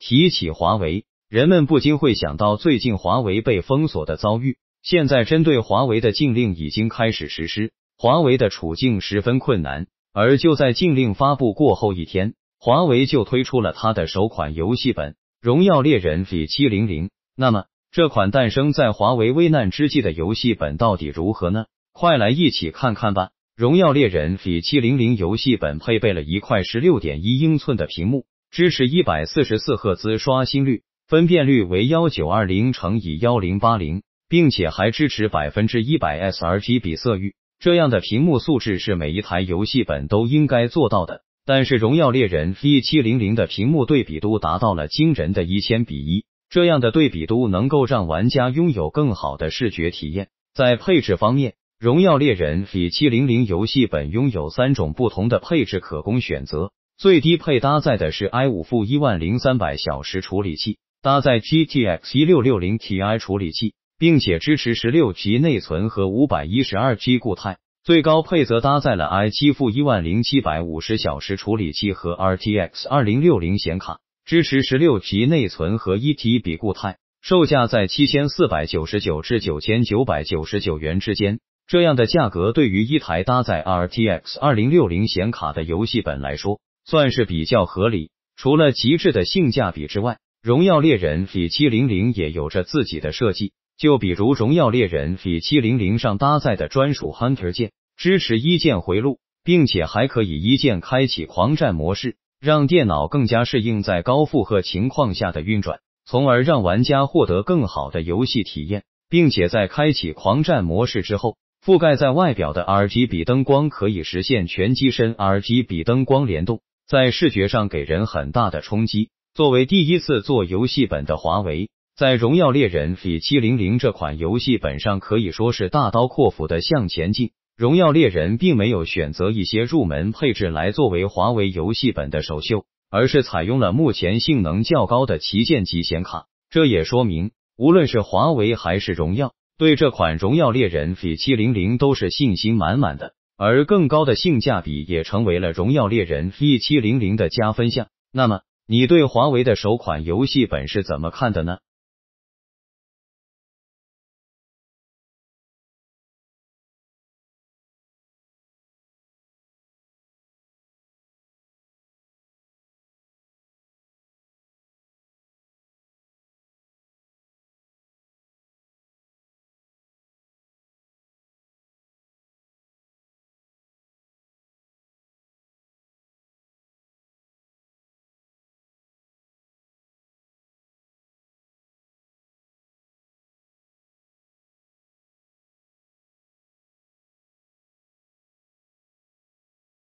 提起华为，人们不禁会想到最近华为被封锁的遭遇。现在针对华为的禁令已经开始实施，华为的处境十分困难。而就在禁令发布过后一天，华为就推出了它的首款游戏本——荣耀猎人 V 七零零。那么，这款诞生在华为危难之际的游戏本到底如何呢？快来一起看看吧！荣耀猎人 V 七零零游戏本配备了一块十六点一英寸的屏幕。支持一百四十四赫兹刷新率，分辨率为幺九二零乘以幺零八零，并且还支持百分之一百 s r g b 色域。这样的屏幕素质是每一台游戏本都应该做到的。但是荣耀猎人 V 七零零的屏幕对比度达到了惊人的一千比一，这样的对比度能够让玩家拥有更好的视觉体验。在配置方面，荣耀猎人 V 七零零游戏本拥有三种不同的配置可供选择。最低配搭载的是 i5-10300 小时处理器，搭载 G T X 一六六零 T I 处理器，并且支持十六 G 内存和五百一十二 G 固态。最高配则搭载了 i7-10750 小时处理器和 R T X 二零六零显卡，支持十六 G 内存和一 T B 固态，售价在七千四百九十九至九千九百九十九元之间。这样的价格对于一台搭载 R T X 二零六零显卡的游戏本来说，算是比较合理。除了极致的性价比之外，荣耀猎人 V 7 0 0也有着自己的设计。就比如荣耀猎人 V 7 0 0上搭载的专属 Hunter 键，支持一键回路，并且还可以一键开启狂战模式，让电脑更加适应在高负荷情况下的运转，从而让玩家获得更好的游戏体验。并且在开启狂战模式之后，覆盖在外表的 RGB 灯光可以实现全机身 RGB 灯光联动。在视觉上给人很大的冲击。作为第一次做游戏本的华为，在荣耀猎人 V 7 0 0这款游戏本上可以说是大刀阔斧的向前进。荣耀猎人并没有选择一些入门配置来作为华为游戏本的首秀，而是采用了目前性能较高的旗舰级显卡。这也说明，无论是华为还是荣耀，对这款荣耀猎人 V 7 0 0都是信心满满的。而更高的性价比也成为了荣耀猎人 E700 的加分项。那么，你对华为的首款游戏本是怎么看的呢？